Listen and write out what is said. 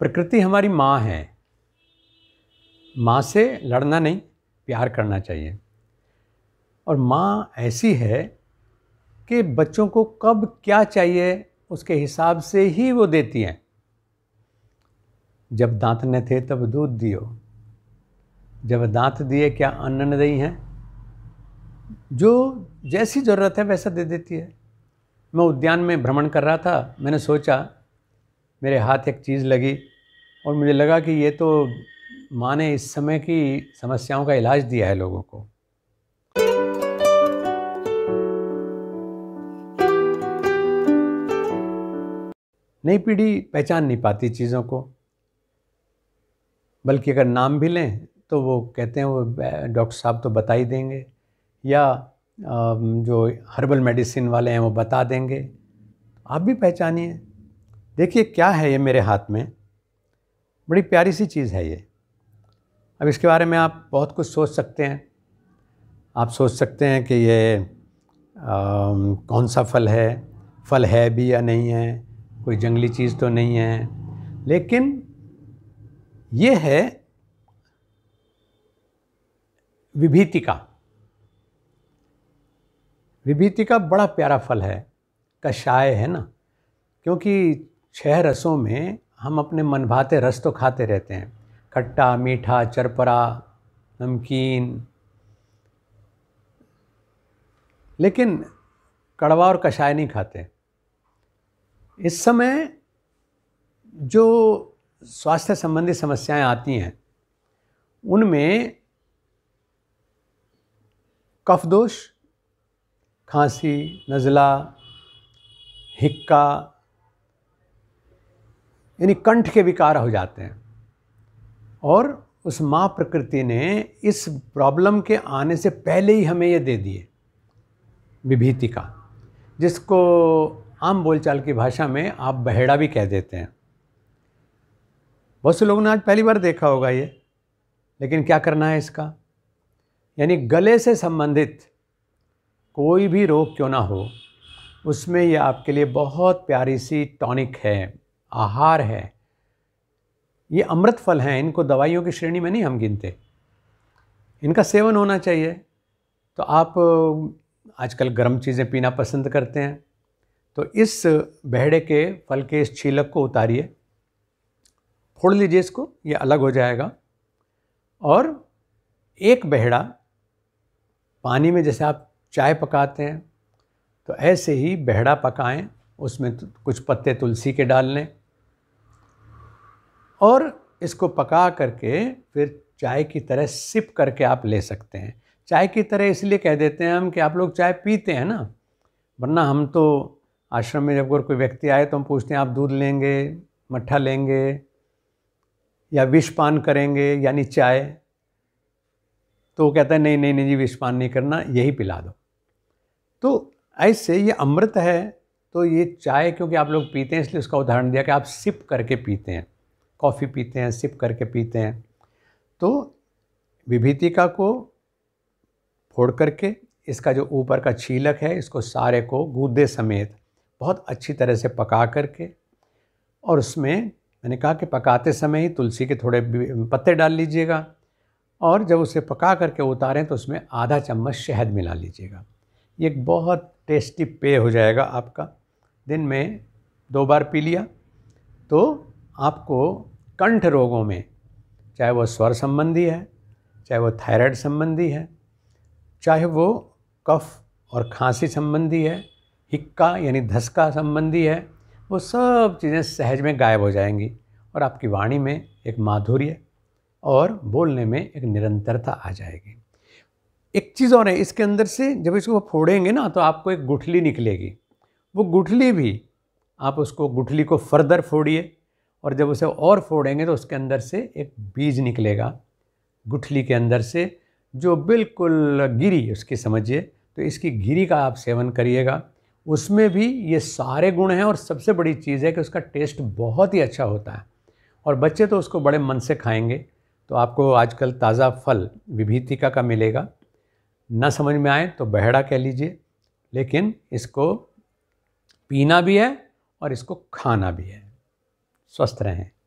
प्रकृति हमारी माँ है माँ से लड़ना नहीं प्यार करना चाहिए और माँ ऐसी है कि बच्चों को कब क्या चाहिए उसके हिसाब से ही वो देती हैं जब दांत न थे तब दूध दियो जब दांत दिए क्या अन्न न दई हैं जो जैसी ज़रूरत है वैसा दे देती है मैं उद्यान में भ्रमण कर रहा था मैंने सोचा मेरे हाथ एक चीज़ लगी और मुझे लगा कि ये तो माँ ने इस समय की समस्याओं का इलाज दिया है लोगों को नई पीढ़ी पहचान नहीं पाती चीज़ों को बल्कि अगर नाम भी लें तो वो कहते हैं वो डॉक्टर साहब तो बता ही देंगे या जो हर्बल मेडिसिन वाले हैं वो बता देंगे आप भी पहचानिए देखिए क्या है ये मेरे हाथ में बड़ी प्यारी सी चीज़ है ये अब इसके बारे में आप बहुत कुछ सोच सकते हैं आप सोच सकते हैं कि ये आ, कौन सा फल है फल है भी या नहीं है कोई जंगली चीज़ तो नहीं है लेकिन ये है विभीतिका विभीतिका बड़ा प्यारा फल है कषाय है ना क्योंकि छह रसों में हम अपने मनभाते रस तो खाते रहते हैं खट्टा मीठा चरपरा नमकीन लेकिन कड़वा और कषाय नहीं खाते इस समय जो स्वास्थ्य संबंधी समस्याएं आती हैं उनमें कफ दोष खांसी नज़ला हिक्का यानी कंठ के विकार हो जाते हैं और उस माँ प्रकृति ने इस प्रॉब्लम के आने से पहले ही हमें ये दे दिए विभीति का जिसको आम बोलचाल की भाषा में आप बहेड़ा भी कह देते हैं बहुत से लोगों ने आज पहली बार देखा होगा ये लेकिन क्या करना है इसका यानी गले से संबंधित कोई भी रोग क्यों ना हो उसमें यह आपके लिए बहुत प्यारी सी टॉनिक है आहार है ये अमृत फल हैं इनको दवाइयों की श्रेणी में नहीं हम गिनते इनका सेवन होना चाहिए तो आप आजकल गर्म चीज़ें पीना पसंद करते हैं तो इस बहड़े के फल के इस छीलक को उतारिए फोड़ लीजिए इसको ये अलग हो जाएगा और एक बहड़ा पानी में जैसे आप चाय पकाते हैं तो ऐसे ही बहड़ा पकाएं उसमें कुछ पत्ते तुलसी के डाल लें और इसको पका करके फिर चाय की तरह सिप करके आप ले सकते हैं चाय की तरह इसलिए कह देते हैं हम कि आप लोग चाय पीते हैं ना वरना हम तो आश्रम में जब अगर कोई व्यक्ति आए तो हम पूछते हैं आप दूध लेंगे मट्ठा लेंगे या विष पान करेंगे यानी चाय तो वो कहता है नहीं नहीं नहीं जी विष पान नहीं करना यही पिला दो तो ऐसे ये अमृत है तो ये चाय क्योंकि आप लोग पीते हैं इसलिए उसका उदाहरण दिया कि आप सिप करके पीते हैं कॉफ़ी पीते हैं सिप करके पीते हैं तो विभीतिका को फोड़ करके इसका जो ऊपर का छीलक है इसको सारे को गूदे समेत बहुत अच्छी तरह से पका करके और उसमें मैंने कहा कि पकाते समय ही तुलसी के थोड़े पत्ते डाल लीजिएगा और जब उसे पका करके उतारें तो उसमें आधा चम्मच शहद मिला लीजिएगा ये एक बहुत टेस्टी पेय हो जाएगा आपका दिन में दो बार पी लिया तो आपको कंठ रोगों में चाहे वो स्वर संबंधी है चाहे वो थायराइड संबंधी है चाहे वो कफ और खांसी संबंधी है हिक्का यानी धसका संबंधी है वो सब चीज़ें सहज में गायब हो जाएंगी और आपकी वाणी में एक माधुर्य और बोलने में एक निरंतरता आ जाएगी एक चीज़ और है इसके अंदर से जब इसको फोड़ेंगे ना तो आपको एक गुठली निकलेगी वो गुठली भी आप उसको गुठली को फर्दर फोड़िए और जब उसे और फोड़ेंगे तो उसके अंदर से एक बीज निकलेगा गुठली के अंदर से जो बिल्कुल गिरी उसकी समझिए तो इसकी गिरी का आप सेवन करिएगा उसमें भी ये सारे गुण हैं और सबसे बड़ी चीज़ है कि उसका टेस्ट बहुत ही अच्छा होता है और बच्चे तो उसको बड़े मन से खाएंगे तो आपको आजकल ताज़ा फल विभीतिका का मिलेगा ना समझ में आए तो बहड़ा कह लीजिए लेकिन इसको पीना भी है और इसको खाना भी है स्वस्थ रहें